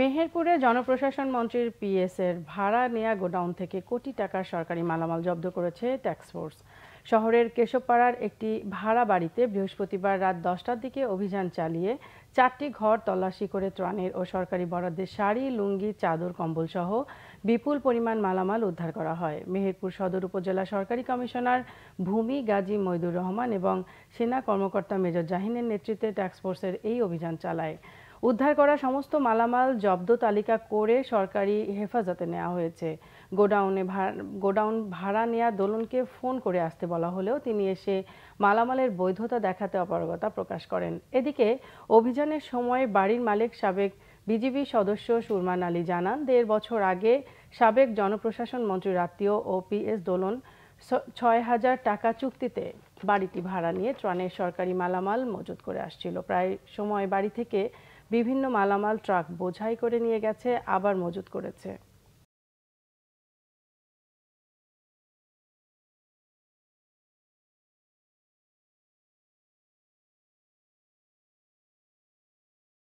মেহেরপুরে জনপ্রশাসন মন্ত্রীর পিএসের ভাড়া নেয়া গোডাউন থেকে কোটি টাকার সরকারি মালামাল জব্দ করেছে ট্যাক্সফোর্স শহরের কেশবপাড়ার একটি ভাড়া বাড়িতে বৃহস্পতিবার রাত দশটার দিকে অভিযান চালিয়ে চারটি ঘর তল্লাশি করে ত্রাণের ও সরকারি বরাদ্দের শাড়ি লুঙ্গি চাদর কম্বলসহ বিপুল পরিমাণ মালামাল উদ্ধার করা হয় মেহেরপুর সদর উপজেলা সরকারি কমিশনার ভূমি গাজী মইদুর রহমান এবং সেনা কর্মকর্তা মেজর জাহিনের নেতৃত্বে ট্যাক্সফোর্সের এই অভিযান চালায় উদ্ধার করা সমস্ত মালামাল জব্দ তালিকা করে সরকারি হেফাজতে নেওয়া হয়েছে গোডাউনে গোডাউন ভাড়া নেয়া দোলনকে ফোন করে আসতে বলা হলেও তিনি এসে মালামালের বৈধতা দেখাতে অপারগতা প্রকাশ করেন এদিকে অভিযানের সময় বাড়ির মালিক সাবেক বিজিবি সদস্য সুরমান আলী জানান দেড় বছর আগে সাবেক জনপ্রশাসন মন্ত্রীর আত্মীয় ও পিএস দোলন ছয় হাজার টাকা চুক্তিতে বাড়িটি ভাড়া নিয়ে ত্রাণের সরকারি মালামাল মজুত করে আসছিল প্রায় সময় বাড়ি থেকে বিভিন্ন মালামাল ট্রাক বোঝাই করে নিয়ে গেছে আবার মজুত করেছে